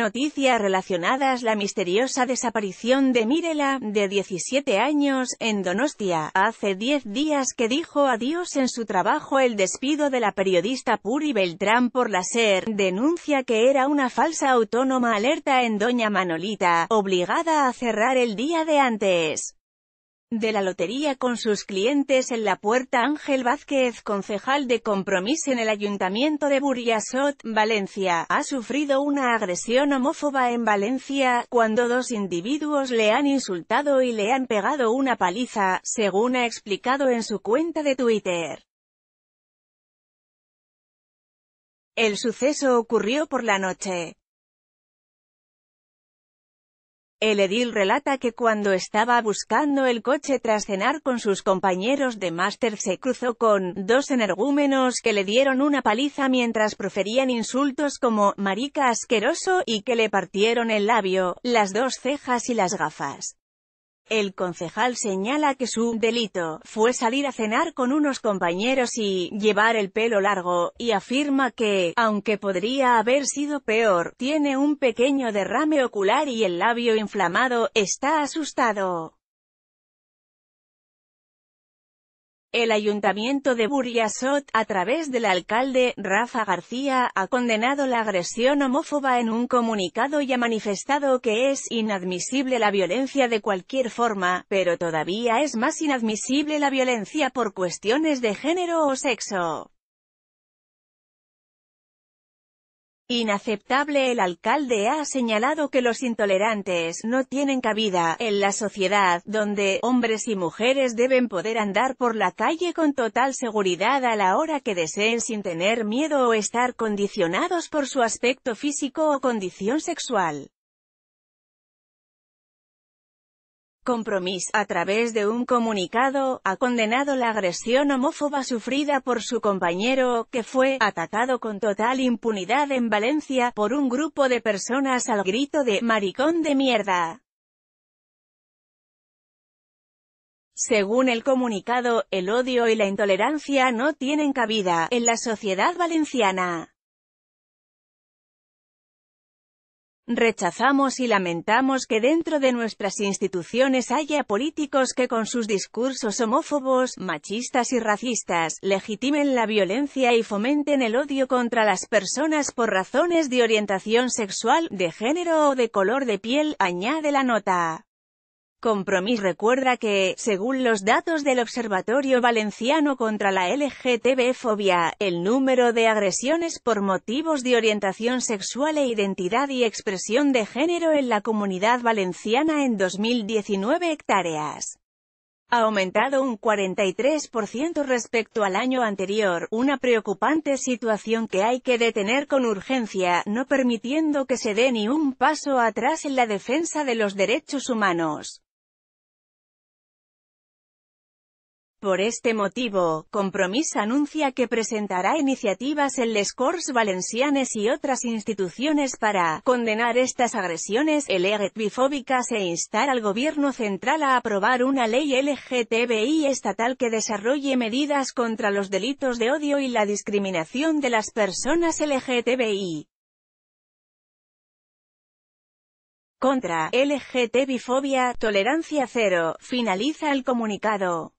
Noticias relacionadas La misteriosa desaparición de Mirela, de 17 años, en Donostia, hace 10 días que dijo adiós en su trabajo el despido de la periodista Puri Beltrán por la SER, denuncia que era una falsa autónoma alerta en Doña Manolita, obligada a cerrar el día de antes de la lotería con sus clientes en la puerta Ángel Vázquez, concejal de Compromís en el Ayuntamiento de Burjasot, Valencia, ha sufrido una agresión homófoba en Valencia, cuando dos individuos le han insultado y le han pegado una paliza, según ha explicado en su cuenta de Twitter. El suceso ocurrió por la noche, el edil relata que cuando estaba buscando el coche tras cenar con sus compañeros de máster se cruzó con dos energúmenos que le dieron una paliza mientras proferían insultos como «marica asqueroso» y que le partieron el labio, las dos cejas y las gafas. El concejal señala que su delito fue salir a cenar con unos compañeros y llevar el pelo largo, y afirma que, aunque podría haber sido peor, tiene un pequeño derrame ocular y el labio inflamado, está asustado. El ayuntamiento de Burjasot, a través del alcalde, Rafa García, ha condenado la agresión homófoba en un comunicado y ha manifestado que es inadmisible la violencia de cualquier forma, pero todavía es más inadmisible la violencia por cuestiones de género o sexo. Inaceptable el alcalde ha señalado que los intolerantes no tienen cabida en la sociedad, donde hombres y mujeres deben poder andar por la calle con total seguridad a la hora que deseen sin tener miedo o estar condicionados por su aspecto físico o condición sexual. Compromís, a través de un comunicado, ha condenado la agresión homófoba sufrida por su compañero, que fue atacado con total impunidad en Valencia por un grupo de personas al grito de «maricón de mierda». Según el comunicado, el odio y la intolerancia no tienen cabida en la sociedad valenciana. Rechazamos y lamentamos que dentro de nuestras instituciones haya políticos que con sus discursos homófobos, machistas y racistas, legitimen la violencia y fomenten el odio contra las personas por razones de orientación sexual, de género o de color de piel, añade la nota. Compromís recuerda que, según los datos del Observatorio Valenciano contra la LGTB-fobia, el número de agresiones por motivos de orientación sexual e identidad y expresión de género en la comunidad valenciana en 2019 hectáreas ha aumentado un 43% respecto al año anterior, una preocupante situación que hay que detener con urgencia, no permitiendo que se dé ni un paso atrás en la defensa de los derechos humanos. Por este motivo, Compromís anuncia que presentará iniciativas en Les Corts Valencianes y otras instituciones para condenar estas agresiones lgtb fóbicas e instar al gobierno central a aprobar una ley LGTBI estatal que desarrolle medidas contra los delitos de odio y la discriminación de las personas LGTBI. Contra LGTBIfobia, tolerancia cero, finaliza el comunicado.